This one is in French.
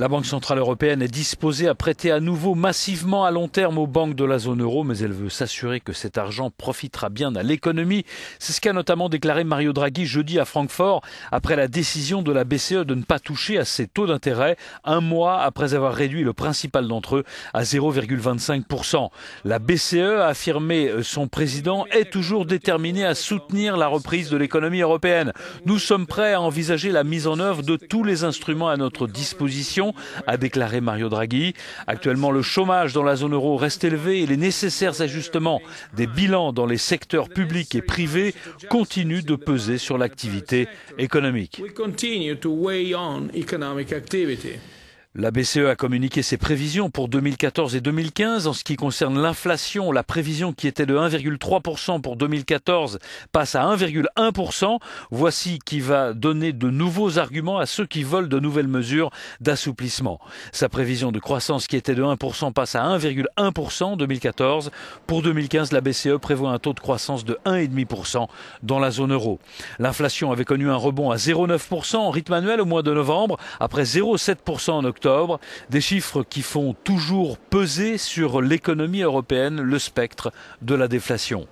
La Banque Centrale Européenne est disposée à prêter à nouveau massivement à long terme aux banques de la zone euro, mais elle veut s'assurer que cet argent profitera bien à l'économie. C'est ce qu'a notamment déclaré Mario Draghi jeudi à Francfort, après la décision de la BCE de ne pas toucher à ses taux d'intérêt, un mois après avoir réduit le principal d'entre eux à 0,25%. La BCE, a affirmé euh, son président, est toujours déterminée à soutenir la reprise de l'économie européenne. Nous sommes prêts à envisager la mise en œuvre de tous les instruments à notre disposition a déclaré Mario Draghi. Actuellement, le chômage dans la zone euro reste élevé et les nécessaires ajustements des bilans dans les secteurs publics et privés continuent de peser sur l'activité économique. La BCE a communiqué ses prévisions pour 2014 et 2015 en ce qui concerne l'inflation. La prévision qui était de 1,3% pour 2014 passe à 1,1%. Voici qui va donner de nouveaux arguments à ceux qui veulent de nouvelles mesures d'assouplissement. Sa prévision de croissance qui était de 1% passe à 1,1% en 2014. Pour 2015, la BCE prévoit un taux de croissance de 1,5% dans la zone euro. L'inflation avait connu un rebond à 0,9% en rythme annuel au mois de novembre après 0,7% en octobre octobre, des chiffres qui font toujours peser sur l'économie européenne le spectre de la déflation.